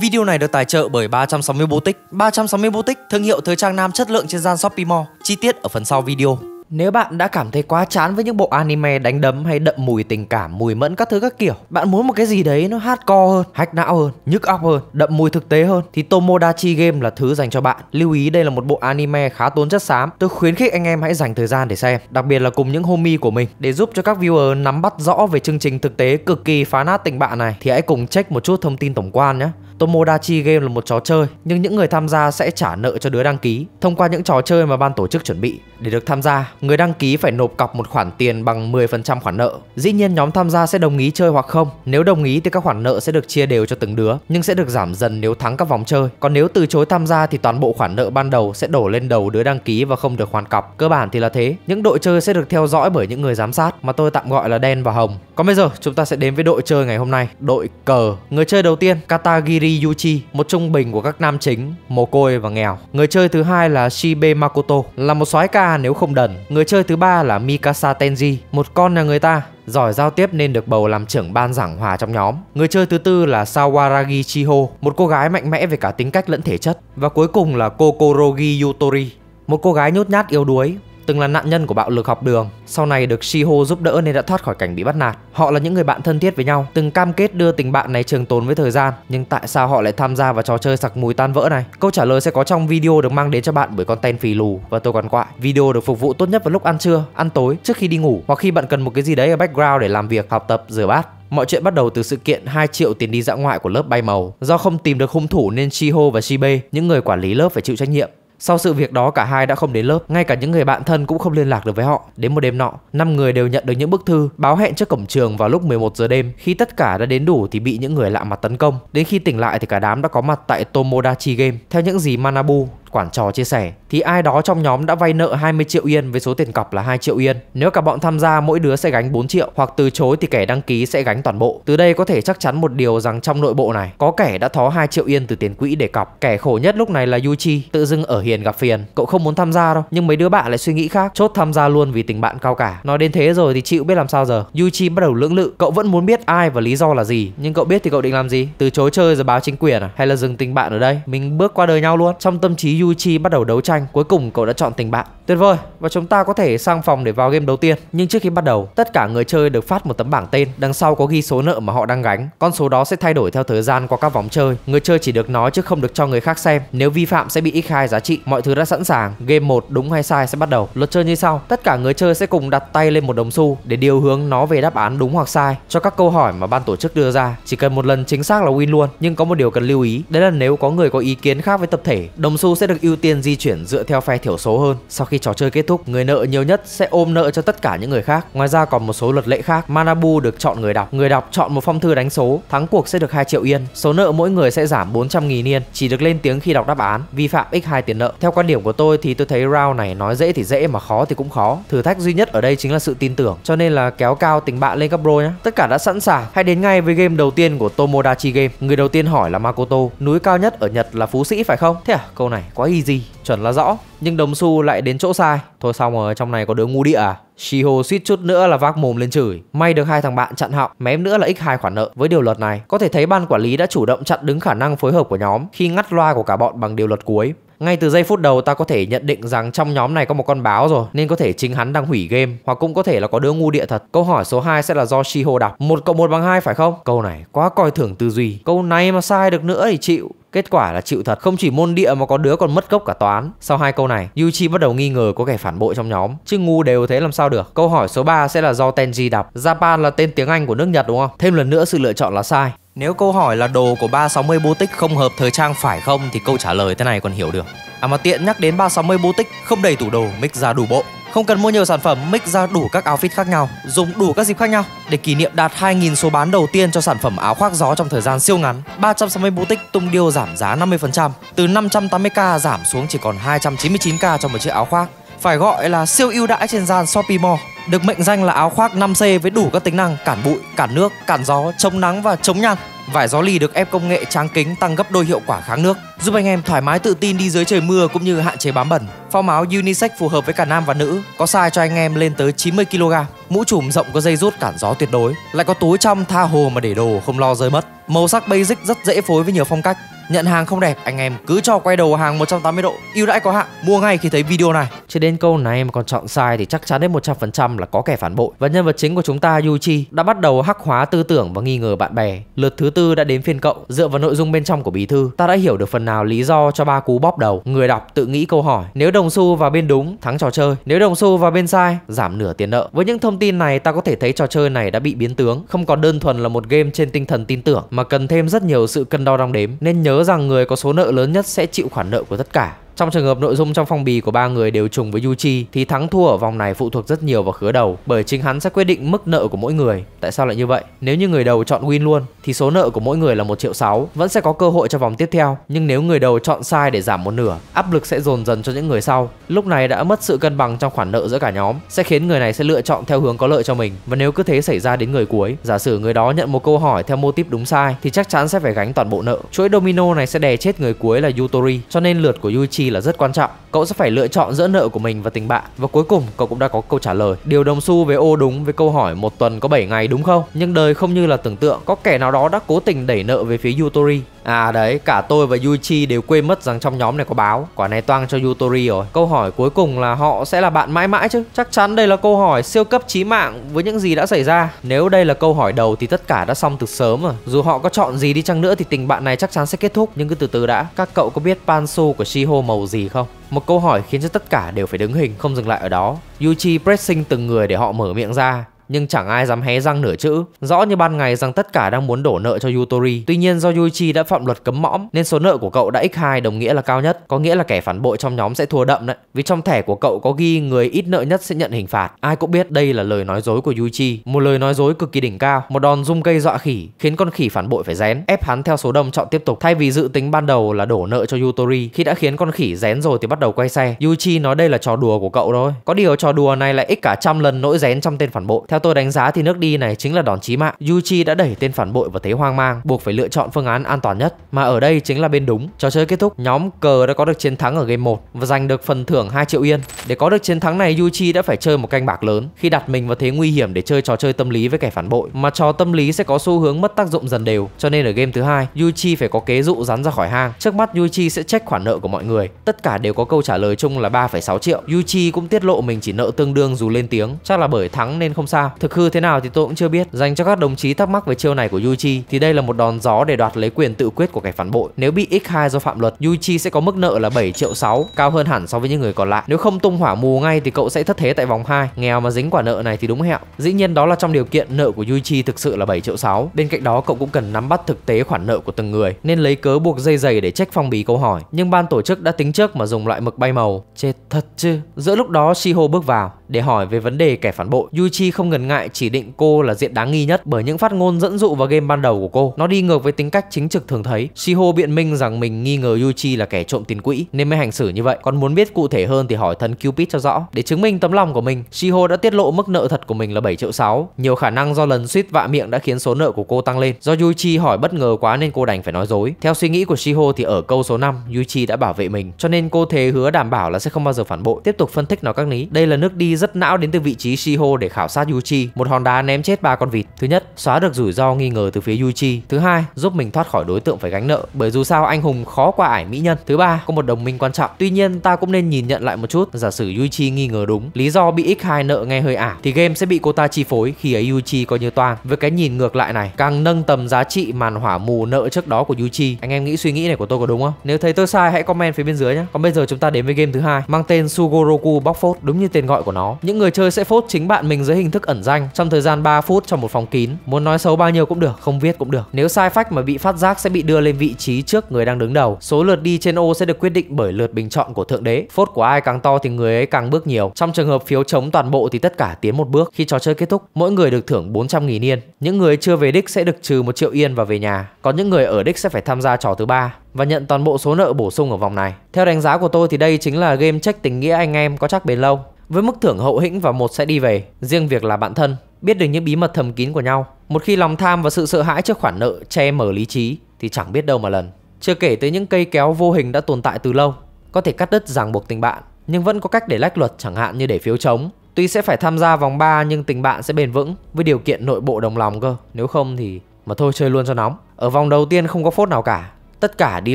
Video này được tài trợ bởi 360 Boutique. 360 Boutique, thương hiệu thời trang nam chất lượng trên gian Shopee Mall. Chi tiết ở phần sau video. Nếu bạn đã cảm thấy quá chán với những bộ anime đánh đấm hay đậm mùi tình cảm, mùi mẫn các thứ các kiểu, bạn muốn một cái gì đấy nó hardcore hơn, hack não hơn, nhức óc hơn, đậm mùi thực tế hơn thì Tomodachi Game là thứ dành cho bạn. Lưu ý đây là một bộ anime khá tốn chất xám, tôi khuyến khích anh em hãy dành thời gian để xem, đặc biệt là cùng những homie của mình để giúp cho các viewer nắm bắt rõ về chương trình thực tế cực kỳ phá nát tình bạn này thì hãy cùng check một chút thông tin tổng quan nhé. Tomodachi Game là một trò chơi nhưng những người tham gia sẽ trả nợ cho đứa đăng ký thông qua những trò chơi mà ban tổ chức chuẩn bị. Để được tham gia, người đăng ký phải nộp cọc một khoản tiền bằng 10% khoản nợ. Dĩ nhiên nhóm tham gia sẽ đồng ý chơi hoặc không. Nếu đồng ý thì các khoản nợ sẽ được chia đều cho từng đứa, nhưng sẽ được giảm dần nếu thắng các vòng chơi. Còn nếu từ chối tham gia thì toàn bộ khoản nợ ban đầu sẽ đổ lên đầu đứa đăng ký và không được hoàn cọc. Cơ bản thì là thế. Những đội chơi sẽ được theo dõi bởi những người giám sát mà tôi tạm gọi là đen và hồng. Còn bây giờ chúng ta sẽ đến với đội chơi ngày hôm nay, đội cờ. Người chơi đầu tiên Katagiri Yuchi, một trung bình của các nam chính, mồ côi và nghèo. Người chơi thứ hai là Shibe Makoto, là một soái ca nếu không đần. Người chơi thứ ba là Mikasa Tenji, một con nhà người ta, giỏi giao tiếp nên được bầu làm trưởng ban giảng hòa trong nhóm. Người chơi thứ tư là Sawaragi Chiho, một cô gái mạnh mẽ về cả tính cách lẫn thể chất. Và cuối cùng là Kokorogi Yutori, một cô gái nhút nhát yếu đuối từng là nạn nhân của bạo lực học đường, sau này được Shiho giúp đỡ nên đã thoát khỏi cảnh bị bắt nạt. Họ là những người bạn thân thiết với nhau, từng cam kết đưa tình bạn này trường tồn với thời gian, nhưng tại sao họ lại tham gia vào trò chơi sặc mùi tan vỡ này? Câu trả lời sẽ có trong video được mang đến cho bạn bởi con ten phì lù và tôi còn quại. Video được phục vụ tốt nhất vào lúc ăn trưa, ăn tối, trước khi đi ngủ hoặc khi bạn cần một cái gì đấy ở background để làm việc, học tập, rửa bát. Mọi chuyện bắt đầu từ sự kiện 2 triệu tiền đi dã ngoại của lớp bay màu. Do không tìm được hung thủ nên Shiho và Shibe, những người quản lý lớp phải chịu trách nhiệm. Sau sự việc đó cả hai đã không đến lớp, ngay cả những người bạn thân cũng không liên lạc được với họ. Đến một đêm nọ, năm người đều nhận được những bức thư báo hẹn trước cổng trường vào lúc 11 giờ đêm. Khi tất cả đã đến đủ thì bị những người lạ mặt tấn công. Đến khi tỉnh lại thì cả đám đã có mặt tại Tomodachi Game. Theo những gì Manabu, quản trò chia sẻ thì ai đó trong nhóm đã vay nợ 20 triệu yên với số tiền cọc là 2 triệu yên. Nếu cả bọn tham gia mỗi đứa sẽ gánh 4 triệu hoặc từ chối thì kẻ đăng ký sẽ gánh toàn bộ. Từ đây có thể chắc chắn một điều rằng trong nội bộ này có kẻ đã thó 2 triệu yên từ tiền quỹ để cọc. Kẻ khổ nhất lúc này là Yuchi, tự dưng ở hiền gặp phiền. Cậu không muốn tham gia đâu, nhưng mấy đứa bạn lại suy nghĩ khác, chốt tham gia luôn vì tình bạn cao cả. Nói đến thế rồi thì chịu biết làm sao giờ. Yuchi bắt đầu lưỡng lự, cậu vẫn muốn biết ai và lý do là gì, nhưng cậu biết thì cậu định làm gì? Từ chối chơi rồi báo chính quyền à? hay là dừng tình bạn ở đây? Mình bước qua đời nhau luôn. Trong tâm trí Yuichi bắt đầu đấu tranh, cuối cùng cậu đã chọn tình bạn. Tuyệt vời, và chúng ta có thể sang phòng để vào game đầu tiên. Nhưng trước khi bắt đầu, tất cả người chơi được phát một tấm bảng tên, đằng sau có ghi số nợ mà họ đang gánh. Con số đó sẽ thay đổi theo thời gian qua các vòng chơi. Người chơi chỉ được nói chứ không được cho người khác xem. Nếu vi phạm sẽ bị x2 giá trị. Mọi thứ đã sẵn sàng, game 1 đúng hay sai sẽ bắt đầu. Luật chơi như sau, tất cả người chơi sẽ cùng đặt tay lên một đồng xu để điều hướng nó về đáp án đúng hoặc sai cho các câu hỏi mà ban tổ chức đưa ra. Chỉ cần một lần chính xác là win luôn, nhưng có một điều cần lưu ý, đấy là nếu có người có ý kiến khác với tập thể, đồng xu sẽ được ưu tiên di chuyển dựa theo phe thiểu số hơn. Sau khi trò chơi kết thúc, người nợ nhiều nhất sẽ ôm nợ cho tất cả những người khác. Ngoài ra còn một số luật lệ khác, Manabu được chọn người đọc. Người đọc chọn một phong thư đánh số, thắng cuộc sẽ được 2 triệu yên. Số nợ mỗi người sẽ giảm 400 nghìn yên, chỉ được lên tiếng khi đọc đáp án, vi phạm x2 tiền nợ. Theo quan điểm của tôi thì tôi thấy round này nói dễ thì dễ mà khó thì cũng khó. Thử thách duy nhất ở đây chính là sự tin tưởng, cho nên là kéo cao tình bạn lên các bro nhé. Tất cả đã sẵn sàng, hãy đến ngay với game đầu tiên của Tomodachi Game. Người đầu tiên hỏi là Makoto, núi cao nhất ở Nhật là Phú Sĩ phải không? Thế à, câu này quá easy, chuẩn là rõ. Nhưng đồng xu lại đến chỗ sai. Thôi xong rồi, trong này có đứa ngu địa à? Shiho suýt chút nữa là vác mồm lên chửi. May được hai thằng bạn chặn họng, mém nữa là x2 khoản nợ. Với điều luật này, có thể thấy ban quản lý đã chủ động chặn đứng khả năng phối hợp của nhóm khi ngắt loa của cả bọn bằng điều luật cuối. Ngay từ giây phút đầu ta có thể nhận định rằng trong nhóm này có một con báo rồi Nên có thể chính hắn đang hủy game Hoặc cũng có thể là có đứa ngu địa thật Câu hỏi số 2 sẽ là do Shiho đọc 1 cộng 1 bằng 2 phải không? Câu này quá coi thường tư duy Câu này mà sai được nữa thì chịu Kết quả là chịu thật, không chỉ môn địa mà có đứa còn mất gốc cả toán. Sau hai câu này, Yuichi bắt đầu nghi ngờ có kẻ phản bội trong nhóm, chứ ngu đều thế làm sao được. Câu hỏi số 3 sẽ là do Tenji đọc. Japan là tên tiếng Anh của nước Nhật đúng không? Thêm lần nữa sự lựa chọn là sai. Nếu câu hỏi là đồ của 360 Boutique không hợp thời trang phải không thì câu trả lời thế này còn hiểu được. À mà tiện nhắc đến 360 Boutique không đầy tủ đồ, mix ra đủ bộ. Không cần mua nhiều sản phẩm, mix ra đủ các outfit khác nhau, dùng đủ các dịp khác nhau. Để kỷ niệm đạt 2.000 số bán đầu tiên cho sản phẩm áo khoác gió trong thời gian siêu ngắn, 360 Boutique tung điều giảm giá 50%, từ 580k giảm xuống chỉ còn 299k cho một chiếc áo khoác. Phải gọi là siêu ưu đãi trên gian Shopee Mall được mệnh danh là áo khoác 5C với đủ các tính năng cản bụi, cản nước, cản gió, chống nắng và chống nhăn. Vải gió lì được ép công nghệ tráng kính tăng gấp đôi hiệu quả kháng nước, giúp anh em thoải mái tự tin đi dưới trời mưa cũng như hạn chế bám bẩn. Phong áo unisex phù hợp với cả nam và nữ, có size cho anh em lên tới 90 kg. Mũ trùm rộng có dây rút cản gió tuyệt đối, lại có túi trong tha hồ mà để đồ không lo rơi mất. Màu sắc basic rất dễ phối với nhiều phong cách, Nhận hàng không đẹp, anh em cứ cho quay đầu hàng 180 độ, ưu đãi có hạn, mua ngay khi thấy video này. Chứ đến câu này em còn chọn sai thì chắc chắn đến 100% là có kẻ phản bội. Và nhân vật chính của chúng ta Yuchi đã bắt đầu hắc hóa tư tưởng và nghi ngờ bạn bè. Lượt thứ tư đã đến phiên cậu, dựa vào nội dung bên trong của bí thư, ta đã hiểu được phần nào lý do cho ba cú bóp đầu. Người đọc tự nghĩ câu hỏi, nếu đồng xu vào bên đúng, thắng trò chơi, nếu đồng xu vào bên sai, giảm nửa tiền nợ. Với những thông tin này ta có thể thấy trò chơi này đã bị biến tướng, không còn đơn thuần là một game trên tinh thần tin tưởng mà cần thêm rất nhiều sự cân đo đong đếm. Nên nhớ nhớ rằng người có số nợ lớn nhất sẽ chịu khoản nợ của tất cả trong trường hợp nội dung trong phong bì của ba người đều trùng với Yuchi thì thắng thua ở vòng này phụ thuộc rất nhiều vào khứa đầu bởi chính hắn sẽ quyết định mức nợ của mỗi người. Tại sao lại như vậy? Nếu như người đầu chọn win luôn thì số nợ của mỗi người là 1 triệu 6 vẫn sẽ có cơ hội cho vòng tiếp theo nhưng nếu người đầu chọn sai để giảm một nửa áp lực sẽ dồn dần cho những người sau lúc này đã mất sự cân bằng trong khoản nợ giữa cả nhóm sẽ khiến người này sẽ lựa chọn theo hướng có lợi cho mình và nếu cứ thế xảy ra đến người cuối giả sử người đó nhận một câu hỏi theo mô típ đúng sai thì chắc chắn sẽ phải gánh toàn bộ nợ chuỗi domino này sẽ đè chết người cuối là Yutori cho nên lượt của Yuichi là rất quan trọng Cậu sẽ phải lựa chọn giữa nợ của mình và tình bạn Và cuối cùng cậu cũng đã có câu trả lời Điều đồng xu với ô đúng với câu hỏi một tuần có 7 ngày đúng không? Nhưng đời không như là tưởng tượng Có kẻ nào đó đã cố tình đẩy nợ về phía Yutori À đấy, cả tôi và Yuichi đều quên mất rằng trong nhóm này có báo Quả này toang cho Yutori rồi Câu hỏi cuối cùng là họ sẽ là bạn mãi mãi chứ Chắc chắn đây là câu hỏi siêu cấp chí mạng với những gì đã xảy ra Nếu đây là câu hỏi đầu thì tất cả đã xong từ sớm rồi Dù họ có chọn gì đi chăng nữa thì tình bạn này chắc chắn sẽ kết thúc Nhưng cứ từ từ đã Các cậu có biết pansu của Shiho màu gì không? Một câu hỏi khiến cho tất cả đều phải đứng hình không dừng lại ở đó. Yuchi pressing từng người để họ mở miệng ra nhưng chẳng ai dám hé răng nửa chữ. Rõ như ban ngày rằng tất cả đang muốn đổ nợ cho Yutori. Tuy nhiên do Yuichi đã phạm luật cấm mõm nên số nợ của cậu đã x2 đồng nghĩa là cao nhất, có nghĩa là kẻ phản bội trong nhóm sẽ thua đậm đấy. Vì trong thẻ của cậu có ghi người ít nợ nhất sẽ nhận hình phạt. Ai cũng biết đây là lời nói dối của Yuichi, một lời nói dối cực kỳ đỉnh cao, một đòn rung cây dọa khỉ khiến con khỉ phản bội phải rén, ép hắn theo số đông chọn tiếp tục thay vì dự tính ban đầu là đổ nợ cho Yutori. Khi đã khiến con khỉ rén rồi thì bắt đầu quay xe. Yuichi nói đây là trò đùa của cậu thôi. Có điều trò đùa này lại ít cả trăm lần nỗi rén trong tên phản bội. Theo theo tôi đánh giá thì nước đi này chính là đòn chí mạng. Yuchi đã đẩy tên phản bội vào thế hoang mang, buộc phải lựa chọn phương án an toàn nhất, mà ở đây chính là bên đúng. Trò chơi kết thúc, nhóm cờ đã có được chiến thắng ở game 1 và giành được phần thưởng 2 triệu yên. Để có được chiến thắng này, Yuchi đã phải chơi một canh bạc lớn khi đặt mình vào thế nguy hiểm để chơi trò chơi tâm lý với kẻ phản bội, mà trò tâm lý sẽ có xu hướng mất tác dụng dần đều. Cho nên ở game thứ hai, Yuchi phải có kế dụ rắn ra khỏi hang. Trước mắt Yuchi sẽ check khoản nợ của mọi người. Tất cả đều có câu trả lời chung là 3,6 triệu. Yuchi cũng tiết lộ mình chỉ nợ tương đương dù lên tiếng, chắc là bởi thắng nên không sao nào. Thực hư thế nào thì tôi cũng chưa biết. Dành cho các đồng chí thắc mắc về chiêu này của Yuichi thì đây là một đòn gió để đoạt lấy quyền tự quyết của kẻ phản bội. Nếu bị X2 do phạm luật, Yuichi sẽ có mức nợ là 7 triệu 6, cao hơn hẳn so với những người còn lại. Nếu không tung hỏa mù ngay thì cậu sẽ thất thế tại vòng 2. Nghèo mà dính quả nợ này thì đúng hẹo. Dĩ nhiên đó là trong điều kiện nợ của Yuichi thực sự là 7 triệu 6. Bên cạnh đó cậu cũng cần nắm bắt thực tế khoản nợ của từng người nên lấy cớ buộc dây giày để trách phong bì câu hỏi. Nhưng ban tổ chức đã tính trước mà dùng loại mực bay màu. Chết thật chứ. Giữa lúc đó Shiho bước vào, để hỏi về vấn đề kẻ phản bội, Yuichi không ngần ngại chỉ định cô là diện đáng nghi nhất bởi những phát ngôn dẫn dụ vào game ban đầu của cô. Nó đi ngược với tính cách chính trực thường thấy. Shiho biện minh rằng mình nghi ngờ Yuichi là kẻ trộm tiền quỹ nên mới hành xử như vậy. Còn muốn biết cụ thể hơn thì hỏi thần Cupid cho rõ. Để chứng minh tấm lòng của mình, Shiho đã tiết lộ mức nợ thật của mình là 7 triệu 6. Nhiều khả năng do lần suýt vạ miệng đã khiến số nợ của cô tăng lên. Do Yuichi hỏi bất ngờ quá nên cô đành phải nói dối. Theo suy nghĩ của Shiho thì ở câu số 5, Yuichi đã bảo vệ mình, cho nên cô thề hứa đảm bảo là sẽ không bao giờ phản bội. Tiếp tục phân tích nó các lý. Đây là nước đi rất não đến từ vị trí Shiho để khảo sát Yuchi, một hòn đá ném chết ba con vịt. Thứ nhất, xóa được rủi ro nghi ngờ từ phía Yuchi. Thứ hai, giúp mình thoát khỏi đối tượng phải gánh nợ, bởi dù sao anh hùng khó qua ải mỹ nhân. Thứ ba, có một đồng minh quan trọng. Tuy nhiên, ta cũng nên nhìn nhận lại một chút, giả sử Yuchi nghi ngờ đúng, lý do bị X2 nợ nghe hơi ảo thì game sẽ bị cô ta chi phối khi ấy Yuchi coi như toang. Với cái nhìn ngược lại này, càng nâng tầm giá trị màn hỏa mù nợ trước đó của Yuchi. Anh em nghĩ suy nghĩ này của tôi có đúng không? Nếu thấy tôi sai hãy comment phía bên dưới nhé. Còn bây giờ chúng ta đến với game thứ hai mang tên Sugoroku Bóc đúng như tên gọi của nó những người chơi sẽ phốt chính bạn mình dưới hình thức ẩn danh trong thời gian 3 phút trong một phòng kín. Muốn nói xấu bao nhiêu cũng được, không viết cũng được. Nếu sai phách mà bị phát giác sẽ bị đưa lên vị trí trước người đang đứng đầu. Số lượt đi trên ô sẽ được quyết định bởi lượt bình chọn của thượng đế. Phốt của ai càng to thì người ấy càng bước nhiều. Trong trường hợp phiếu chống toàn bộ thì tất cả tiến một bước. Khi trò chơi kết thúc, mỗi người được thưởng 400.000 yên. Những người chưa về đích sẽ được trừ một triệu yên và về nhà. Còn những người ở đích sẽ phải tham gia trò thứ ba và nhận toàn bộ số nợ bổ sung ở vòng này. Theo đánh giá của tôi thì đây chính là game check tình nghĩa anh em có chắc bền lâu. Với mức thưởng hậu hĩnh và một sẽ đi về, riêng việc là bạn thân, biết được những bí mật thầm kín của nhau. Một khi lòng tham và sự sợ hãi trước khoản nợ che mở lý trí thì chẳng biết đâu mà lần. Chưa kể tới những cây kéo vô hình đã tồn tại từ lâu, có thể cắt đứt ràng buộc tình bạn, nhưng vẫn có cách để lách luật chẳng hạn như để phiếu chống. Tuy sẽ phải tham gia vòng 3 nhưng tình bạn sẽ bền vững với điều kiện nội bộ đồng lòng cơ, nếu không thì mà thôi chơi luôn cho nóng. Ở vòng đầu tiên không có phốt nào cả, tất cả đi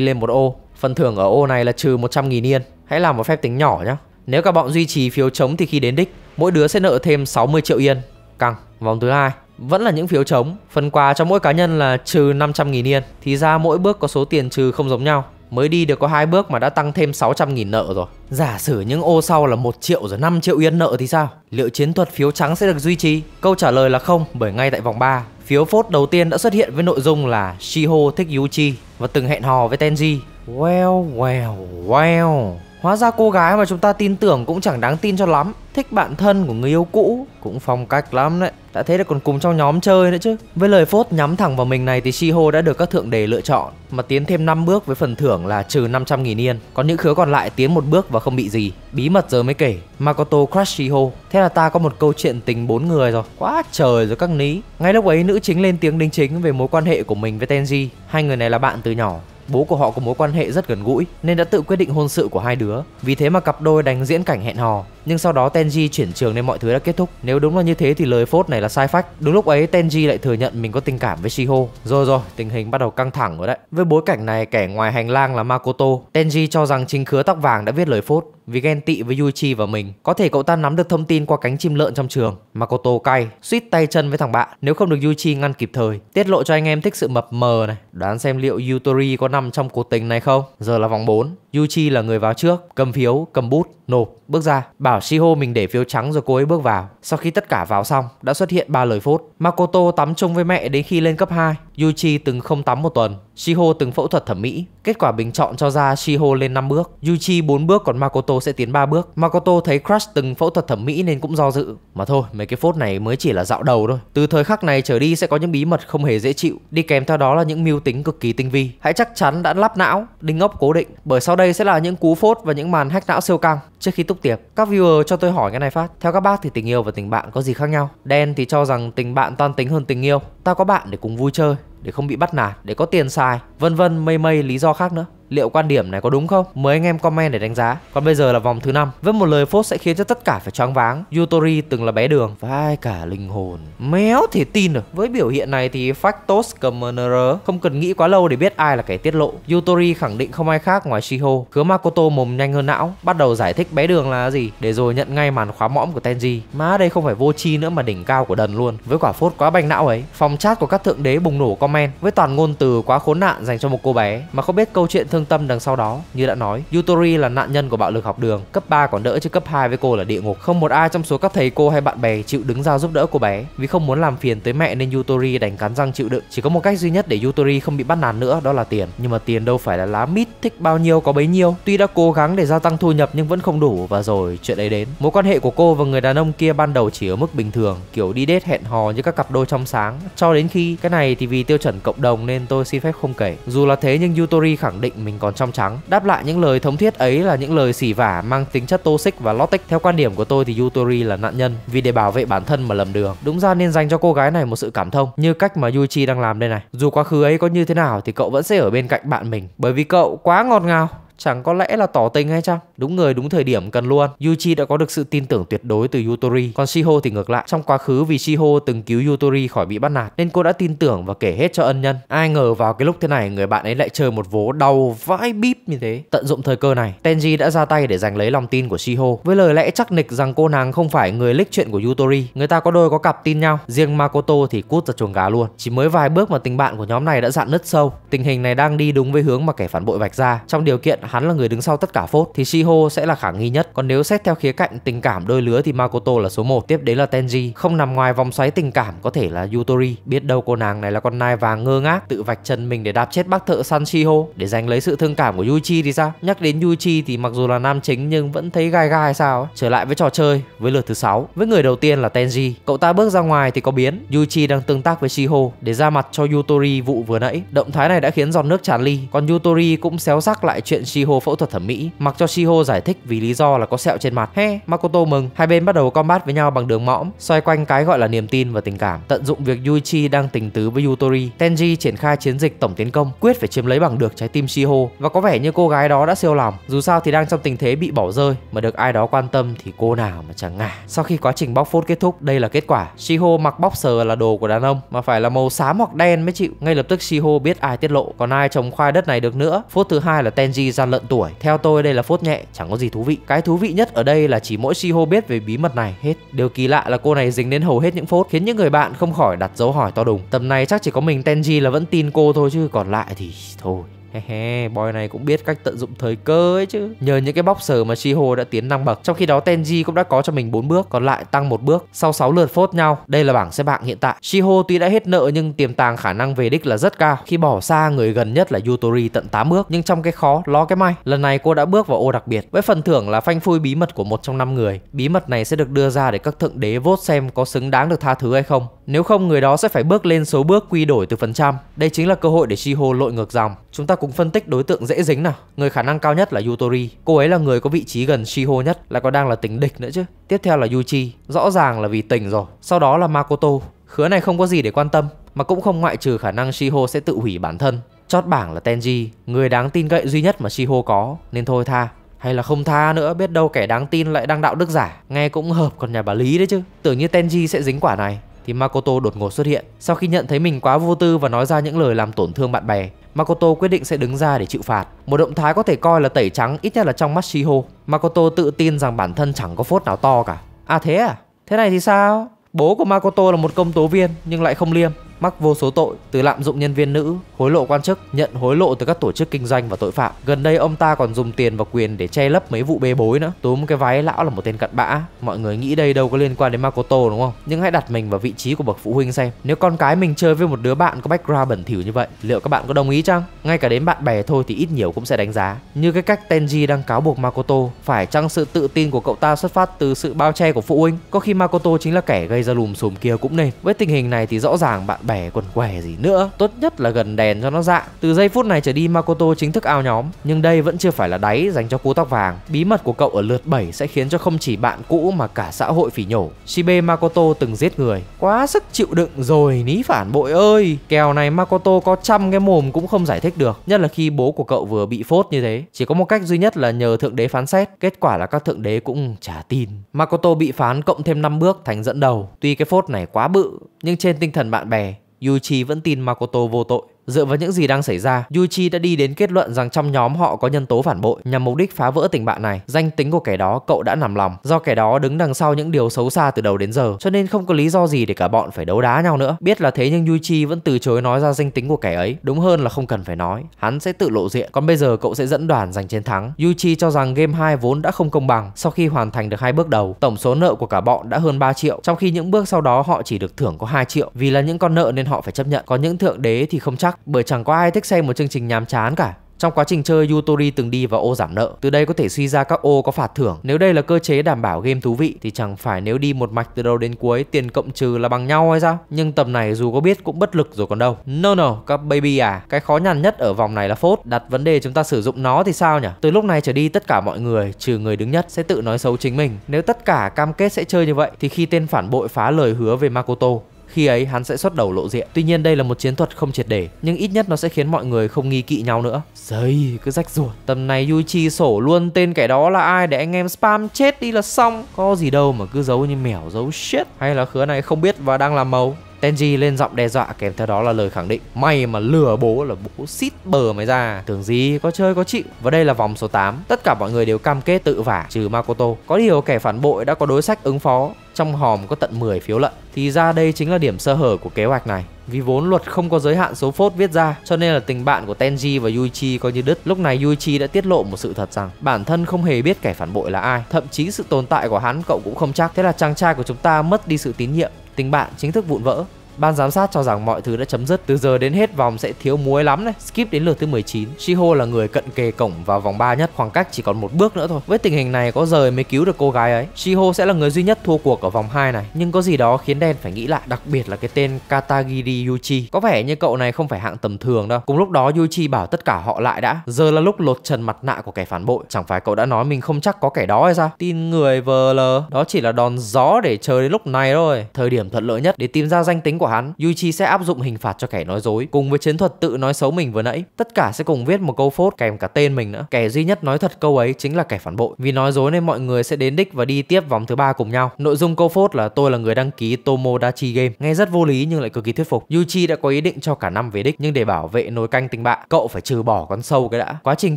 lên một ô, phần thưởng ở ô này là trừ 100.000 yên. Hãy làm một phép tính nhỏ nhé. Nếu cả bọn duy trì phiếu trống thì khi đến đích, mỗi đứa sẽ nợ thêm 60 triệu yên. Căng, vòng thứ hai vẫn là những phiếu trống, phần quà cho mỗi cá nhân là trừ 500.000 yên. Thì ra mỗi bước có số tiền trừ không giống nhau. Mới đi được có hai bước mà đã tăng thêm 600.000 nợ rồi. Giả sử những ô sau là 1 triệu rồi 5 triệu yên nợ thì sao? Liệu chiến thuật phiếu trắng sẽ được duy trì? Câu trả lời là không, bởi ngay tại vòng 3, phiếu phốt đầu tiên đã xuất hiện với nội dung là Shiho thích Yuchi và từng hẹn hò với Tenji. Well, well, well. Hóa ra cô gái mà chúng ta tin tưởng cũng chẳng đáng tin cho lắm Thích bạn thân của người yêu cũ Cũng phong cách lắm đấy Đã thế là còn cùng trong nhóm chơi nữa chứ Với lời phốt nhắm thẳng vào mình này thì Shiho đã được các thượng đề lựa chọn Mà tiến thêm 5 bước với phần thưởng là trừ 500.000 yên Còn những khứa còn lại tiến một bước và không bị gì Bí mật giờ mới kể Makoto crush Shiho Thế là ta có một câu chuyện tình bốn người rồi Quá trời rồi các ní Ngay lúc ấy nữ chính lên tiếng đính chính về mối quan hệ của mình với Tenji Hai người này là bạn từ nhỏ Bố của họ có mối quan hệ rất gần gũi nên đã tự quyết định hôn sự của hai đứa. Vì thế mà cặp đôi đánh diễn cảnh hẹn hò. Nhưng sau đó Tenji chuyển trường nên mọi thứ đã kết thúc. Nếu đúng là như thế thì lời phốt này là sai phách. Đúng lúc ấy Tenji lại thừa nhận mình có tình cảm với Shiho. Rồi rồi, tình hình bắt đầu căng thẳng rồi đấy. Với bối cảnh này, kẻ ngoài hành lang là Makoto. Tenji cho rằng chính khứa tóc vàng đã viết lời phốt vì ghen tị với Yuichi và mình. Có thể cậu ta nắm được thông tin qua cánh chim lợn trong trường. Makoto cay, suýt tay chân với thằng bạn nếu không được Yuichi ngăn kịp thời. Tiết lộ cho anh em thích sự mập mờ này. Đoán xem liệu Yutori có nằm trong cuộc tình này không? Giờ là vòng 4. Yuchi là người vào trước, cầm phiếu, cầm bút, nộp, bước ra, bảo Shiho mình để phiếu trắng rồi cô ấy bước vào. Sau khi tất cả vào xong, đã xuất hiện ba lời phốt. Makoto tắm chung với mẹ đến khi lên cấp 2, Yuchi từng không tắm một tuần, Shiho từng phẫu thuật thẩm mỹ. Kết quả bình chọn cho ra Shiho lên 5 bước, Yuchi 4 bước còn Makoto sẽ tiến 3 bước. Makoto thấy crush từng phẫu thuật thẩm mỹ nên cũng do dự. Mà thôi, mấy cái phốt này mới chỉ là dạo đầu thôi. Từ thời khắc này trở đi sẽ có những bí mật không hề dễ chịu, đi kèm theo đó là những mưu tính cực kỳ tinh vi. Hãy chắc chắn đã lắp não, đinh ốc cố định, bởi sau đây đây sẽ là những cú phốt và những màn hack não siêu căng trước khi túc tiệp. Các viewer cho tôi hỏi cái này phát. Theo các bác thì tình yêu và tình bạn có gì khác nhau? Đen thì cho rằng tình bạn toan tính hơn tình yêu. Tao có bạn để cùng vui chơi, để không bị bắt nạt, để có tiền xài, vân vân mây mây lý do khác nữa liệu quan điểm này có đúng không? Mời anh em comment để đánh giá. Còn bây giờ là vòng thứ năm Với một lời phốt sẽ khiến cho tất cả phải choáng váng. Yutori từng là bé đường, vai cả linh hồn. Méo thì tin được. Với biểu hiện này thì Factos Commoner không cần nghĩ quá lâu để biết ai là kẻ tiết lộ. Yutori khẳng định không ai khác ngoài Shiho. Hứa Makoto mồm nhanh hơn não, bắt đầu giải thích bé đường là gì để rồi nhận ngay màn khóa mõm của Tenji. Má đây không phải vô chi nữa mà đỉnh cao của đần luôn. Với quả phốt quá banh não ấy, phòng chat của các thượng đế bùng nổ comment với toàn ngôn từ quá khốn nạn dành cho một cô bé mà không biết câu chuyện thương thương tâm đằng sau đó. Như đã nói, Yutori là nạn nhân của bạo lực học đường, cấp 3 còn đỡ chứ cấp 2 với cô là địa ngục. Không một ai trong số các thầy cô hay bạn bè chịu đứng ra giúp đỡ cô bé. Vì không muốn làm phiền tới mẹ nên Yutori đành cắn răng chịu đựng. Chỉ có một cách duy nhất để Yutori không bị bắt nạt nữa đó là tiền. Nhưng mà tiền đâu phải là lá mít, thích bao nhiêu có bấy nhiêu. Tuy đã cố gắng để gia tăng thu nhập nhưng vẫn không đủ và rồi chuyện ấy đến. Mối quan hệ của cô và người đàn ông kia ban đầu chỉ ở mức bình thường, kiểu đi date hẹn hò như các cặp đôi trong sáng. Cho đến khi cái này thì vì tiêu chuẩn cộng đồng nên tôi xin phép không kể. Dù là thế nhưng Yutori khẳng định mình còn trong trắng. Đáp lại những lời thống thiết ấy là những lời xỉ vả mang tính chất toxic và logic. Theo quan điểm của tôi thì Yutori là nạn nhân vì để bảo vệ bản thân mà lầm đường. Đúng ra nên dành cho cô gái này một sự cảm thông như cách mà Yuichi đang làm đây này. Dù quá khứ ấy có như thế nào thì cậu vẫn sẽ ở bên cạnh bạn mình bởi vì cậu quá ngọt ngào Chẳng có lẽ là tỏ tình hay chăng? Đúng người đúng thời điểm cần luôn. Yuji đã có được sự tin tưởng tuyệt đối từ Yutori, còn Shiho thì ngược lại. Trong quá khứ vì Shiho từng cứu Yutori khỏi bị bắt nạt nên cô đã tin tưởng và kể hết cho ân nhân. Ai ngờ vào cái lúc thế này người bạn ấy lại chơi một vố đau vãi bíp như thế. Tận dụng thời cơ này, Tenji đã ra tay để giành lấy lòng tin của Shiho với lời lẽ chắc nịch rằng cô nàng không phải người lích chuyện của Yutori. Người ta có đôi có cặp tin nhau, riêng Makoto thì cút ra chuồng gà luôn. Chỉ mới vài bước mà tình bạn của nhóm này đã dạn nứt sâu. Tình hình này đang đi đúng với hướng mà kẻ phản bội vạch ra. Trong điều kiện hắn là người đứng sau tất cả phốt thì Shiho sẽ là khả nghi nhất. Còn nếu xét theo khía cạnh tình cảm đôi lứa thì Makoto là số 1, tiếp đến là Tenji, không nằm ngoài vòng xoáy tình cảm có thể là Yutori. Biết đâu cô nàng này là con nai vàng ngơ ngác tự vạch chân mình để đạp chết bác thợ săn Shiho để giành lấy sự thương cảm của Yuichi thì sao? Nhắc đến Yuichi thì mặc dù là nam chính nhưng vẫn thấy gai gai sao ấy. Trở lại với trò chơi với lượt thứ 6, với người đầu tiên là Tenji. Cậu ta bước ra ngoài thì có biến, Yuichi đang tương tác với Shiho để ra mặt cho Yutori vụ vừa nãy. Động thái này đã khiến giọt nước tràn ly, còn Yutori cũng xéo xác lại chuyện Shiho phẫu thuật thẩm mỹ, mặc cho Shiho giải thích vì lý do là có sẹo trên mặt. He, Makoto mừng. Hai bên bắt đầu combat với nhau bằng đường mõm, xoay quanh cái gọi là niềm tin và tình cảm. Tận dụng việc Yuichi đang tình tứ với Yutori, Tenji triển khai chiến dịch tổng tiến công, quyết phải chiếm lấy bằng được trái tim Shiho và có vẻ như cô gái đó đã siêu lòng. Dù sao thì đang trong tình thế bị bỏ rơi mà được ai đó quan tâm thì cô nào mà chẳng ngả. Sau khi quá trình bóc phốt kết thúc, đây là kết quả. Shiho mặc bóc sờ là đồ của đàn ông mà phải là màu xám hoặc đen mới chịu. Ngay lập tức Shiho biết ai tiết lộ, còn ai trồng khoai đất này được nữa. Phút thứ hai là Tenji ra gian lận tuổi. Theo tôi đây là phốt nhẹ, chẳng có gì thú vị. Cái thú vị nhất ở đây là chỉ mỗi Shiho biết về bí mật này hết. Điều kỳ lạ là cô này dính đến hầu hết những phốt khiến những người bạn không khỏi đặt dấu hỏi to đùng. Tầm này chắc chỉ có mình Tenji là vẫn tin cô thôi chứ còn lại thì thôi he he boy này cũng biết cách tận dụng thời cơ ấy chứ nhờ những cái bóc boxer mà Shiho đã tiến năng bậc trong khi đó Tenji cũng đã có cho mình 4 bước còn lại tăng một bước sau 6 lượt phốt nhau đây là bảng xếp hạng hiện tại Shiho tuy đã hết nợ nhưng tiềm tàng khả năng về đích là rất cao khi bỏ xa người gần nhất là Yutori tận 8 bước nhưng trong cái khó lo cái may lần này cô đã bước vào ô đặc biệt với phần thưởng là phanh phui bí mật của một trong năm người bí mật này sẽ được đưa ra để các thượng đế vote xem có xứng đáng được tha thứ hay không nếu không người đó sẽ phải bước lên số bước quy đổi từ phần trăm đây chính là cơ hội để Shiho lội ngược dòng chúng ta cùng phân tích đối tượng dễ dính nào. Người khả năng cao nhất là Yutori. Cô ấy là người có vị trí gần Shiho nhất, lại còn đang là tình địch nữa chứ. Tiếp theo là Yuchi, rõ ràng là vì tình rồi. Sau đó là Makoto. Khứa này không có gì để quan tâm, mà cũng không ngoại trừ khả năng Shiho sẽ tự hủy bản thân. Chót bảng là Tenji, người đáng tin cậy duy nhất mà Shiho có, nên thôi tha. Hay là không tha nữa, biết đâu kẻ đáng tin lại đang đạo đức giả. Nghe cũng hợp còn nhà bà Lý đấy chứ. Tưởng như Tenji sẽ dính quả này, thì Makoto đột ngột xuất hiện. Sau khi nhận thấy mình quá vô tư và nói ra những lời làm tổn thương bạn bè, Makoto quyết định sẽ đứng ra để chịu phạt. Một động thái có thể coi là tẩy trắng ít nhất là trong mắt Shiho. Makoto tự tin rằng bản thân chẳng có phốt nào to cả. À thế à? Thế này thì sao? Bố của Makoto là một công tố viên nhưng lại không liêm mắc vô số tội từ lạm dụng nhân viên nữ, hối lộ quan chức, nhận hối lộ từ các tổ chức kinh doanh và tội phạm. Gần đây ông ta còn dùng tiền và quyền để che lấp mấy vụ bê bối nữa. Túm cái váy lão là một tên cặn bã. Mọi người nghĩ đây đâu có liên quan đến Makoto đúng không? Nhưng hãy đặt mình vào vị trí của bậc phụ huynh xem. Nếu con cái mình chơi với một đứa bạn có background bẩn thỉu như vậy, liệu các bạn có đồng ý chăng? Ngay cả đến bạn bè thôi thì ít nhiều cũng sẽ đánh giá. Như cái cách Tenji đang cáo buộc Makoto, phải chăng sự tự tin của cậu ta xuất phát từ sự bao che của phụ huynh? Có khi Makoto chính là kẻ gây ra lùm xùm kia cũng nên. Với tình hình này thì rõ ràng bạn bè quần què gì nữa Tốt nhất là gần đèn cho nó dạ Từ giây phút này trở đi Makoto chính thức ao nhóm Nhưng đây vẫn chưa phải là đáy dành cho cú tóc vàng Bí mật của cậu ở lượt 7 sẽ khiến cho không chỉ bạn cũ mà cả xã hội phỉ nhổ Shibe Makoto từng giết người Quá sức chịu đựng rồi ní phản bội ơi Kèo này Makoto có trăm cái mồm cũng không giải thích được Nhất là khi bố của cậu vừa bị phốt như thế Chỉ có một cách duy nhất là nhờ thượng đế phán xét Kết quả là các thượng đế cũng chả tin Makoto bị phán cộng thêm 5 bước thành dẫn đầu Tuy cái phốt này quá bự Nhưng trên tinh thần bạn bè Yuichi vẫn tin Makoto vô tội. Dựa vào những gì đang xảy ra, Yuichi đã đi đến kết luận rằng trong nhóm họ có nhân tố phản bội nhằm mục đích phá vỡ tình bạn này. Danh tính của kẻ đó cậu đã nằm lòng, do kẻ đó đứng đằng sau những điều xấu xa từ đầu đến giờ, cho nên không có lý do gì để cả bọn phải đấu đá nhau nữa. Biết là thế nhưng Yuichi vẫn từ chối nói ra danh tính của kẻ ấy, đúng hơn là không cần phải nói, hắn sẽ tự lộ diện. Còn bây giờ cậu sẽ dẫn đoàn giành chiến thắng. Yuichi cho rằng game 2 vốn đã không công bằng, sau khi hoàn thành được hai bước đầu, tổng số nợ của cả bọn đã hơn 3 triệu, trong khi những bước sau đó họ chỉ được thưởng có 2 triệu, vì là những con nợ nên họ phải chấp nhận. có những thượng đế thì không chắc khác bởi chẳng có ai thích xem một chương trình nhàm chán cả. Trong quá trình chơi, Yutori từng đi vào ô giảm nợ. Từ đây có thể suy ra các ô có phạt thưởng. Nếu đây là cơ chế đảm bảo game thú vị thì chẳng phải nếu đi một mạch từ đầu đến cuối tiền cộng trừ là bằng nhau hay sao? Nhưng tầm này dù có biết cũng bất lực rồi còn đâu. No no, các baby à, cái khó nhằn nhất ở vòng này là phốt. Đặt vấn đề chúng ta sử dụng nó thì sao nhỉ? Từ lúc này trở đi tất cả mọi người trừ người đứng nhất sẽ tự nói xấu chính mình. Nếu tất cả cam kết sẽ chơi như vậy thì khi tên phản bội phá lời hứa về Makoto, khi ấy hắn sẽ xuất đầu lộ diện. Tuy nhiên đây là một chiến thuật không triệt để, nhưng ít nhất nó sẽ khiến mọi người không nghi kỵ nhau nữa. Giây, cứ rách ruột. Tầm này Yuichi sổ luôn tên kẻ đó là ai để anh em spam chết đi là xong. Có gì đâu mà cứ giấu như mèo giấu shit. Hay là khứa này không biết và đang làm màu. Tenji lên giọng đe dọa kèm theo đó là lời khẳng định May mà lừa bố là bố xít bờ mày ra Tưởng gì có chơi có chịu Và đây là vòng số 8 Tất cả mọi người đều cam kết tự vả trừ Makoto Có điều kẻ phản bội đã có đối sách ứng phó trong hòm có tận 10 phiếu lận. Thì ra đây chính là điểm sơ hở của kế hoạch này. Vì vốn luật không có giới hạn số phốt viết ra, cho nên là tình bạn của Tenji và Yuichi coi như đứt. Lúc này Yuichi đã tiết lộ một sự thật rằng bản thân không hề biết kẻ phản bội là ai, thậm chí sự tồn tại của hắn cậu cũng không chắc. Thế là chàng trai của chúng ta mất đi sự tín nhiệm, tình bạn chính thức vụn vỡ. Ban giám sát cho rằng mọi thứ đã chấm dứt, từ giờ đến hết vòng sẽ thiếu muối lắm này. Skip đến lượt thứ 19, Shiho là người cận kề cổng vào vòng 3 nhất, khoảng cách chỉ còn một bước nữa thôi. Với tình hình này có rời mới cứu được cô gái ấy. Shiho sẽ là người duy nhất thua cuộc ở vòng 2 này, nhưng có gì đó khiến Đen phải nghĩ lại, đặc biệt là cái tên Katagiri Yuchi. Có vẻ như cậu này không phải hạng tầm thường đâu. Cùng lúc đó Yuchi bảo tất cả họ lại đã, giờ là lúc lột trần mặt nạ của kẻ phản bội. Chẳng phải cậu đã nói mình không chắc có kẻ đó hay sao? Tin người vờ lờ, đó chỉ là đòn gió để chờ đến lúc này thôi. Thời điểm thuận lợi nhất để tìm ra danh tính của của hắn, Yuichi sẽ áp dụng hình phạt cho kẻ nói dối cùng với chiến thuật tự nói xấu mình vừa nãy. Tất cả sẽ cùng viết một câu phốt kèm cả tên mình nữa. Kẻ duy nhất nói thật câu ấy chính là kẻ phản bội. Vì nói dối nên mọi người sẽ đến đích và đi tiếp vòng thứ ba cùng nhau. Nội dung câu phốt là tôi là người đăng ký Tomodachi Game. Nghe rất vô lý nhưng lại cực kỳ thuyết phục. Yuichi đã có ý định cho cả năm về đích nhưng để bảo vệ nồi canh tình bạn, cậu phải trừ bỏ con sâu cái đã. Quá trình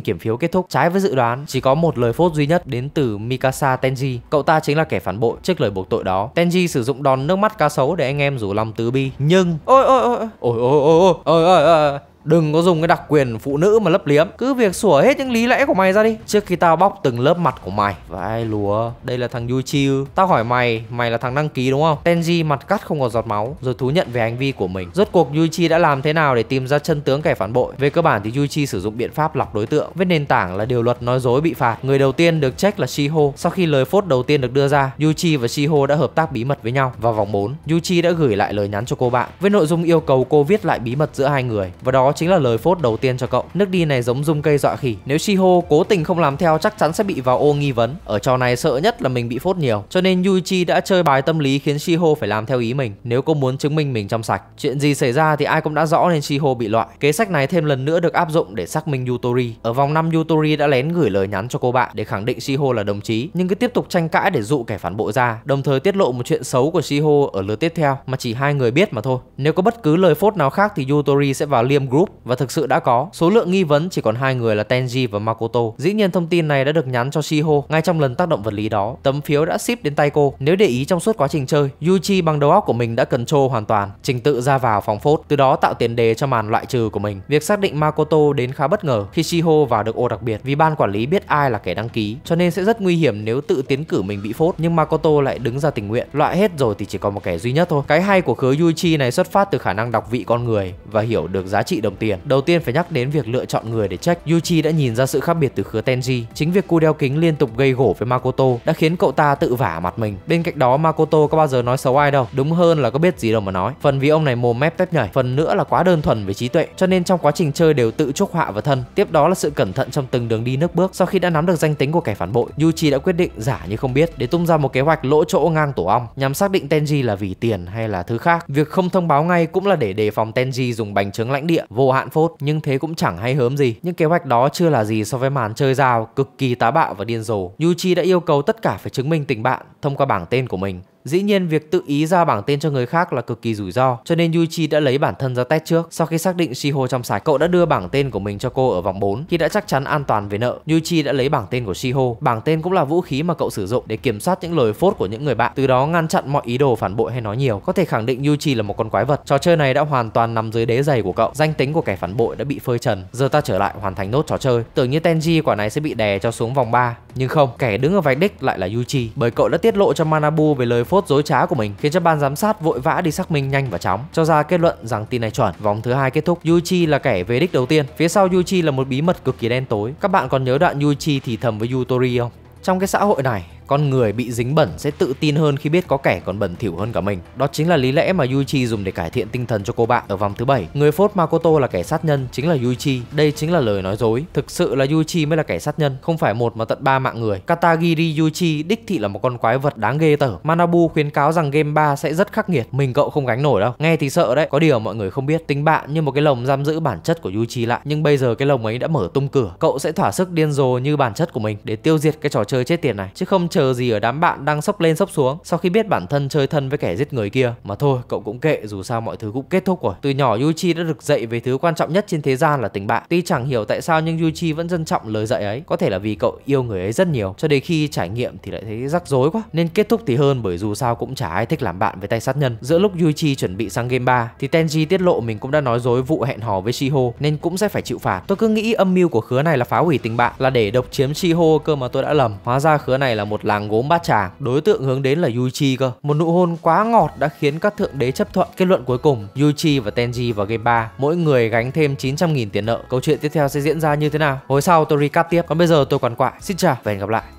kiểm phiếu kết thúc trái với dự đoán, chỉ có một lời phốt duy nhất đến từ Mikasa Tenji. Cậu ta chính là kẻ phản bội trước lời buộc tội đó. Tenji sử dụng đòn nước mắt cá sấu để anh em rủ lòng tứ bi zombie nhưng ôi ôi ôi ôi ôi ôi ôi ôi ôi Đừng có dùng cái đặc quyền phụ nữ mà lấp liếm Cứ việc sủa hết những lý lẽ của mày ra đi Trước khi tao bóc từng lớp mặt của mày Vãi lúa Đây là thằng Yuichi Tao hỏi mày Mày là thằng đăng ký đúng không Tenji mặt cắt không còn giọt máu Rồi thú nhận về hành vi của mình Rốt cuộc Yuichi đã làm thế nào để tìm ra chân tướng kẻ phản bội Về cơ bản thì Yuichi sử dụng biện pháp lọc đối tượng Với nền tảng là điều luật nói dối bị phạt Người đầu tiên được check là Shiho Sau khi lời phốt đầu tiên được đưa ra Yuichi và Shiho đã hợp tác bí mật với nhau Vào vòng 4 Yuichi đã gửi lại lời nhắn cho cô bạn Với nội dung yêu cầu cô viết lại bí mật giữa hai người Và đó chính là lời phốt đầu tiên cho cậu. Nước đi này giống dung cây dọa khỉ. Nếu Shiho cố tình không làm theo chắc chắn sẽ bị vào ô nghi vấn. Ở trò này sợ nhất là mình bị phốt nhiều. Cho nên Yuichi đã chơi bài tâm lý khiến Shiho phải làm theo ý mình nếu cô muốn chứng minh mình trong sạch. Chuyện gì xảy ra thì ai cũng đã rõ nên Shiho bị loại. Kế sách này thêm lần nữa được áp dụng để xác minh Yutori. Ở vòng năm Yutori đã lén gửi lời nhắn cho cô bạn để khẳng định Shiho là đồng chí nhưng cứ tiếp tục tranh cãi để dụ kẻ phản bội ra, đồng thời tiết lộ một chuyện xấu của Shiho ở lứa tiếp theo mà chỉ hai người biết mà thôi. Nếu có bất cứ lời phốt nào khác thì Yutori sẽ vào liêm group Group và thực sự đã có. Số lượng nghi vấn chỉ còn hai người là Tenji và Makoto. Dĩ nhiên thông tin này đã được nhắn cho Shiho ngay trong lần tác động vật lý đó. Tấm phiếu đã ship đến tay cô. Nếu để ý trong suốt quá trình chơi, Yuichi bằng đầu óc của mình đã cần control hoàn toàn, trình tự ra vào phòng phốt, từ đó tạo tiền đề cho màn loại trừ của mình. Việc xác định Makoto đến khá bất ngờ khi Shiho vào được ô đặc biệt vì ban quản lý biết ai là kẻ đăng ký, cho nên sẽ rất nguy hiểm nếu tự tiến cử mình bị phốt, nhưng Makoto lại đứng ra tình nguyện, loại hết rồi thì chỉ còn một kẻ duy nhất thôi. Cái hay của khứa Yuichi này xuất phát từ khả năng đọc vị con người và hiểu được giá trị đầu đồng tiền. Đầu tiên phải nhắc đến việc lựa chọn người để trách. Yuchi đã nhìn ra sự khác biệt từ khứa Tenji. Chính việc cu đeo kính liên tục gây gổ với Makoto đã khiến cậu ta tự vả mặt mình. Bên cạnh đó Makoto có bao giờ nói xấu ai đâu, đúng hơn là có biết gì đâu mà nói. Phần vì ông này mồm mép tép nhảy, phần nữa là quá đơn thuần về trí tuệ, cho nên trong quá trình chơi đều tự chuốc họa vào thân. Tiếp đó là sự cẩn thận trong từng đường đi nước bước. Sau khi đã nắm được danh tính của kẻ phản bội, Yuchi đã quyết định giả như không biết để tung ra một kế hoạch lỗ chỗ ngang tổ ong nhằm xác định Tenji là vì tiền hay là thứ khác. Việc không thông báo ngay cũng là để đề phòng Tenji dùng bành trướng lãnh địa vô hạn phốt nhưng thế cũng chẳng hay hớm gì. Những kế hoạch đó chưa là gì so với màn chơi rào cực kỳ tá bạo và điên rồ. Yuji đã yêu cầu tất cả phải chứng minh tình bạn thông qua bảng tên của mình Dĩ nhiên việc tự ý ra bảng tên cho người khác là cực kỳ rủi ro, cho nên Yuichi đã lấy bản thân ra test trước. Sau khi xác định Shiho trong sạch, cậu đã đưa bảng tên của mình cho cô ở vòng 4. Khi đã chắc chắn an toàn về nợ, Yuichi đã lấy bảng tên của Shiho. Bảng tên cũng là vũ khí mà cậu sử dụng để kiểm soát những lời phốt của những người bạn, từ đó ngăn chặn mọi ý đồ phản bội hay nói nhiều. Có thể khẳng định Yuichi là một con quái vật. Trò chơi này đã hoàn toàn nằm dưới đế giày của cậu. Danh tính của kẻ phản bội đã bị phơi trần. Giờ ta trở lại hoàn thành nốt trò chơi. Tưởng như Tenji quả này sẽ bị đè cho xuống vòng 3, nhưng không, kẻ đứng ở vạch đích lại là Yuichi, bởi cậu đã tiết lộ cho Manabu về lời phốt phốt dối trá của mình khiến cho ban giám sát vội vã đi xác minh nhanh và chóng, cho ra kết luận rằng tin này chuẩn. Vòng thứ hai kết thúc, Yuichi là kẻ về đích đầu tiên. Phía sau Yuichi là một bí mật cực kỳ đen tối. Các bạn còn nhớ đoạn Yuichi thì thầm với Yutori không? Trong cái xã hội này, con người bị dính bẩn sẽ tự tin hơn khi biết có kẻ còn bẩn thỉu hơn cả mình. Đó chính là lý lẽ mà Yuichi dùng để cải thiện tinh thần cho cô bạn ở vòng thứ bảy. Người phốt Makoto là kẻ sát nhân chính là Yuichi. Đây chính là lời nói dối. Thực sự là Yuichi mới là kẻ sát nhân, không phải một mà tận ba mạng người. Katagiri Yuichi đích thị là một con quái vật đáng ghê tởm. Manabu khuyến cáo rằng game 3 sẽ rất khắc nghiệt, mình cậu không gánh nổi đâu. Nghe thì sợ đấy, có điều mọi người không biết. Tính bạn như một cái lồng giam giữ bản chất của Yuichi lại, nhưng bây giờ cái lồng ấy đã mở tung cửa, cậu sẽ thỏa sức điên rồ như bản chất của mình để tiêu diệt cái trò chơi chết tiền này, chứ không chơi chờ gì ở đám bạn đang sốc lên sốc xuống sau khi biết bản thân chơi thân với kẻ giết người kia. Mà thôi, cậu cũng kệ dù sao mọi thứ cũng kết thúc rồi. Từ nhỏ Yuichi đã được dạy về thứ quan trọng nhất trên thế gian là tình bạn. Tuy chẳng hiểu tại sao nhưng Yuichi vẫn trân trọng lời dạy ấy. Có thể là vì cậu yêu người ấy rất nhiều, cho đến khi trải nghiệm thì lại thấy rắc rối quá. Nên kết thúc thì hơn bởi dù sao cũng chả ai thích làm bạn với tay sát nhân. Giữa lúc Yuichi chuẩn bị sang game 3 thì Tenji tiết lộ mình cũng đã nói dối vụ hẹn hò với Shiho nên cũng sẽ phải chịu phạt. Tôi cứ nghĩ âm mưu của khứa này là phá hủy tình bạn là để độc chiếm Shiho cơ mà tôi đã lầm. Hóa ra khứa này là một Làng gốm bát tràng. Đối tượng hướng đến là Yuichi cơ. Một nụ hôn quá ngọt đã khiến các thượng đế chấp thuận kết luận cuối cùng. Yuichi và Tenji vào game 3, mỗi người gánh thêm 900.000 tiền nợ. Câu chuyện tiếp theo sẽ diễn ra như thế nào? Hồi sau tôi recap tiếp. Còn bây giờ tôi quằn quại. Xin chào và hẹn gặp lại.